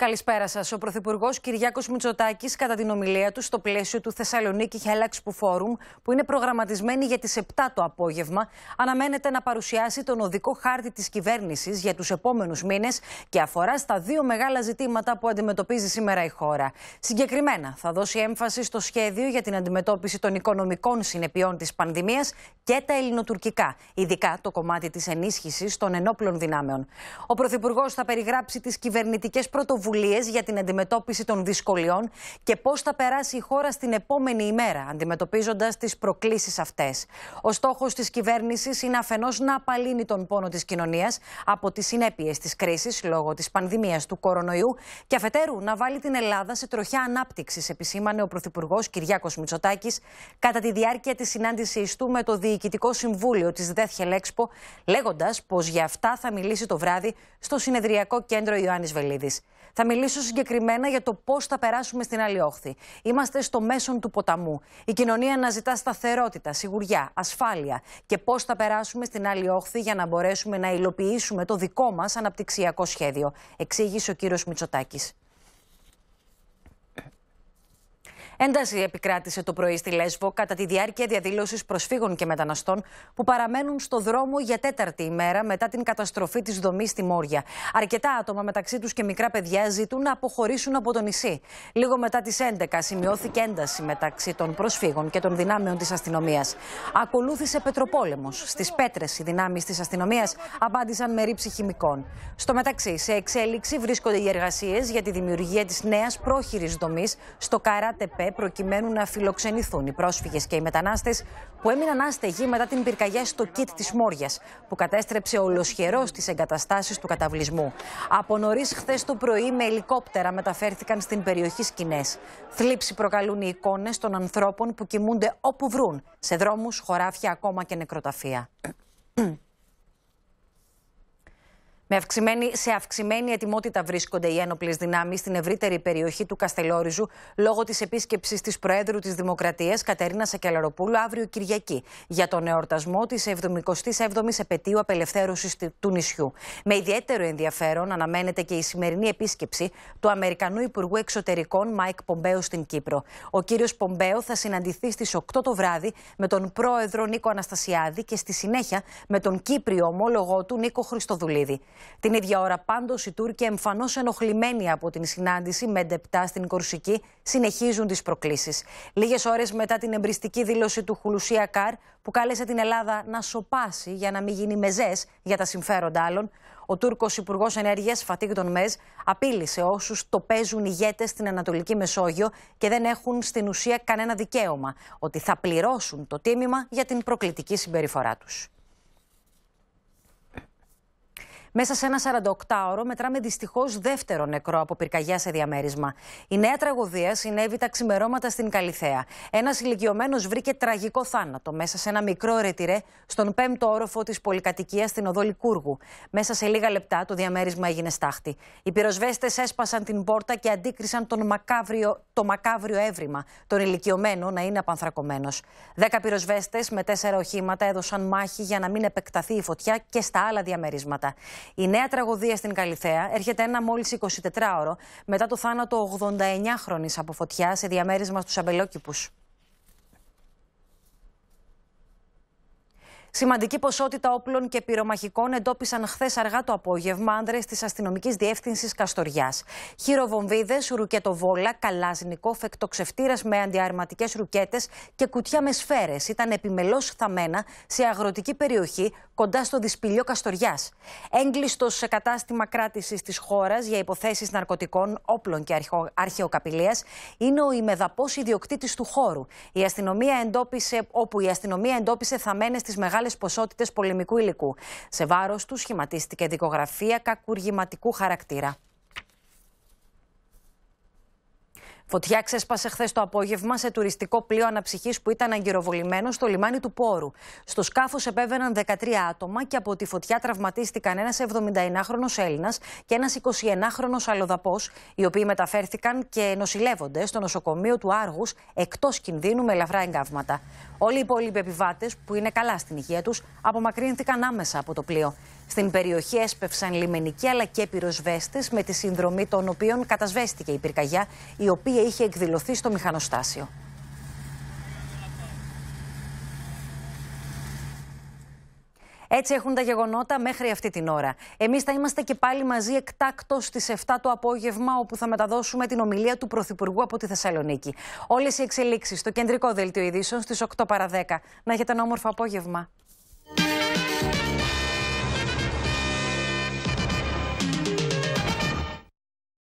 Καλησπέρα σας. Ο Πρωθυπουργός Κυριάκος Μητσοτάκης, κατά την ομιλία του στο πλαίσιο του Θεσσαλονίκη Χέλαξ που Φόρουμ, που είναι προγραμματισμένη για τις 7 το απόγευμα, αναμένεται να παρουσιάσει τον οδικό χάρτη της κυβέρνησης για τους επόμενους μήνες και αφορά στα δύο μεγάλα ζητήματα που αντιμετωπίζει σήμερα η χώρα. Συγκεκριμένα, θα δώσει έμφαση στο σχέδιο για την αντιμετώπιση των οικονομικών συνεπειών της πανδημίας και τα ελληνοτουρκικά, ειδικά το κομμάτι της ενίσχυσης των ενόπλων δυνάμεων. Ο Πρωθυπουργός θα περιγράψει τις κυβερνητικές πρωτοβουλίες πρωτοβουλίες για την αντιμετώπιση των δυσκολιών και πώς θα περάσει η χώρα στην επόμενη ημέρα, αντιμετωπίζοντας τις προκλήσεις αυτές. Ο στόχος της κυβέρνησης είναι αφενός να απαλύνει τον πόνο της κοινωνίας από τις συνέπειες της κρίσης λόγω της πανδημίας του κορονοϊού και αφετέρου να βάλει την Ελλάδα σε τροχιά ανάπτυξης, επισήμανε ο Πρωθυπουργός Κυριάκος Μητσοτάκης κατά τη διάρκεια της συνάντησής του με το Διοικητικό Συμβούλιο της ΔΕΘ λέγοντας πως για αυτά θα μιλήσει το βράδυ στο συνεδριακό κέντρο Ιωάννης Βελίδης. Θα μιλήσω συγκεκριμένα για το πώς θα περάσουμε στην άλλη όχθη. Είμαστε στο μέσον του ποταμού. Η κοινωνία αναζητά σταθερότητα, σιγουριά, ασφάλεια και πώς θα περάσουμε στην άλλη όχθη για να μπορέσουμε να υλοποιήσουμε το δικό μας αναπτυξιακό σχέδιο, εξήγησε ο κύριος Μητσοτάκης. Ένταση επικράτησε το πρωί στη Λέσβο κατά τη διάρκεια διαδήλωσης προσφύγων και μεταναστών που παραμένουν στο δρόμο για τέταρτη ημέρα μετά την καταστροφή της δομής στη Μόρια. Αρκετά άτομα, μεταξύ τους και μικρά παιδιά, ζητούν να αποχωρήσουν από το νησί. Λίγο μετά τις 11 σημειώθηκε ένταση μεταξύ των προσφύγων και των δυνάμεων της αστυνομίας. Ακολούθησε πετροπόλεμος. Στις πέτρες, οι δυνάμεις της αστυνομίας απάντησαν με ρήψη χημικών. Στο μεταξύ, σε εξέλιξη βρίσκονται οι εργασίες για τη δημιουργία της νέας πρόχειρης δομής στο Καράτεπέ προκειμένου να φιλοξενηθούν οι πρόσφυγες και οι μετανάστες που έμειναν άστεγοι μετά την πυρκαγιά στο κίτ της Μόριας που κατέστρεψε ολοσχερός τις εγκαταστάσεις του καταβλισμού. Από νωρίς χθες το πρωί με ελικόπτερα μεταφέρθηκαν στην περιοχή σκηνές. Θλίψη προκαλούν οι εικόνες των ανθρώπων που κοιμούνται όπου βρουν, σε δρόμους, χωράφια, ακόμα και νεκροταφεία. Με αυξημένη, σε αυξημένη ετοιμότητα βρίσκονται οι ένοπλες δυνάμεις στην ευρύτερη περιοχή του Καστελόριζου λόγω της επίσκεψης της Προέδρου της Δημοκρατίας Κατερίνα Σακελαροπούλου αύριο Κυριακή για τον εορτασμό της 77η επαιτίου απελευθέρωσης του νησιού. Με ιδιαίτερο ενδιαφέρον αναμένεται και η σημερινή επίσκεψη του Αμερικανού Υπουργού Εξωτερικών Μάικ Πομπέου στην Κύπρο. Ο κύριος Πομπέο θα συναντηθεί στις 8 το βράδυ με τον πρόεδρο Νίκο Αναστασιάδη και στη συνέχεια με τον Κύπριο ομόλογό του Νίκο Χριστοδουλίδη. Την ίδια ώρα, πάντως, οι Τούρκοι, εμφανώς ενοχλημένοι από την συνάντηση με ντεπτά στην Κορσική, συνεχίζουν τις προκλήσεις. Λίγες ώρες μετά την εμπριστική δήλωση του Χουλουσία Καρ, που κάλεσε την Ελλάδα να σοπάσει για να μην γίνει μεζές για τα συμφέροντα άλλων, ο Τούρκος Υπουργός Ενέργειας Φατίγκ Μεζ απείλησε όσους το παίζουν ηγέτες στην Ανατολική Μεσόγειο και δεν έχουν στην ουσία κανένα δικαίωμα, ότι θα πληρώσουν το τίμημα για την προκλητική συμπεριφορά τους. Μέσα σε ένα 48ωρο μετράμε δυστυχώς δεύτερο νεκρό από πυρκαγιά σε διαμέρισμα. Η νέα τραγωδία συνέβη τα ξημερώματα στην Καλιθέα. Ένας ηλικιωμένος βρήκε τραγικό θάνατο μέσα σε ένα μικρό ρετυρέ στον πέμπτο όροφο της πολυκατοικίας στην οδό Λικούργου. Μέσα σε λίγα λεπτά το διαμέρισμα έγινε στάχτη. Οι πυροσβέστες έσπασαν την πόρτα και αντίκρισαν τον μακάβριο, το μακάβριο έβριμα, τον ηλικιωμένο να είναι απανθρακωμένος. Δέκα πυροσβέστες με τέσσερα οχήματα έδωσαν μάχη για να μην επεκταθεί η φωτιά και στα άλλα διαμερίσματα. Η νέα τραγωδία στην Καλιθέα έρχεται ένα μόλις 24ωρο μετά το θάνατο 89χρονη από φωτιά σε διαμέρισμα στους Αμπελόκηπους. Σημαντική ποσότητα όπλων και πυρομαχικών εντόπισαν χθες αργά το απόγευμα άνδρε της αστυνομικής διεύθυνσης Καστοριάς. Χειροβομβίδες, ρουκετοβόλα, καλάζνικο, φεκτοξευτήρας με αντιαρματικές ρουκέτες και κουτιά με σφαίρες ήταν επιμελώς θαμμένα σε αγροτική περιοχή κοντά στο δυσπηλιό Καστοριάς. Έγκλειστος σε κατάστημα κράτησης της χώρας για υποθέσεις ναρκωτικών, όπλων και αρχαιοκαπηλείας είναι ο ημεδαπός ιδιοκτήτης του χώρου. Η αστυνομία εντόπισε, όπου η αστυνομία εντόπισε θαμμένες τις μεγάλες μεγάλες ποσότητες πολεμικού υλικού. Σε βάρος του σχηματίστηκε δικογραφία κακουργηματικού χαρακτήρα. Φωτιά ξέσπασε χθες το απόγευμα σε τουριστικό πλοίο αναψυχής που ήταν αγκυροβολημένο στο λιμάνι του Πόρου. Στο σκάφος επέβαιναν 13 άτομα και από τη φωτιά τραυματίστηκαν ένας 79χρονο Έλληνας και ένας 21χρονο Αλλοδαπό, οι οποίοι μεταφέρθηκαν και νοσηλεύονται στο νοσοκομείο του Άργους εκτός κινδύνου με ελαφρά εγκάβματα. Όλοι οι υπόλοιποι επιβάτες, που είναι καλά στην υγεία τους, απομακρύνθηκαν άμεσα από το πλοίο. Στην περιοχή έσπευσαν λιμενικοί αλλά και πυροσβέστες με τη συνδρομή των οποίων κατασβέστηκε η πυρκαγιά η οποία είχε εκδηλωθεί στο μηχανοστάσιο. Έτσι έχουν τα γεγονότα μέχρι αυτή την ώρα. Εμείς θα είμαστε και πάλι μαζί εκτάκτο στις 7 το απόγευμα, όπου θα μεταδώσουμε την ομιλία του Πρωθυπουργού από τη Θεσσαλονίκη. Όλες οι εξελίξεις στο κεντρικό δελτίο ειδήσεων στις 8 παρα 10. Να έχετε ένα όμορφο απόγευμα.